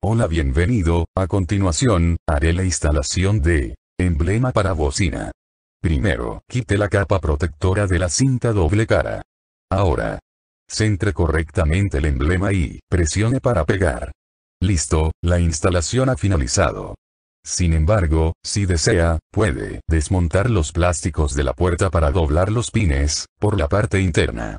Hola bienvenido, a continuación, haré la instalación de emblema para bocina. Primero, quite la capa protectora de la cinta doble cara. Ahora, centre correctamente el emblema y presione para pegar. Listo, la instalación ha finalizado. Sin embargo, si desea, puede desmontar los plásticos de la puerta para doblar los pines, por la parte interna.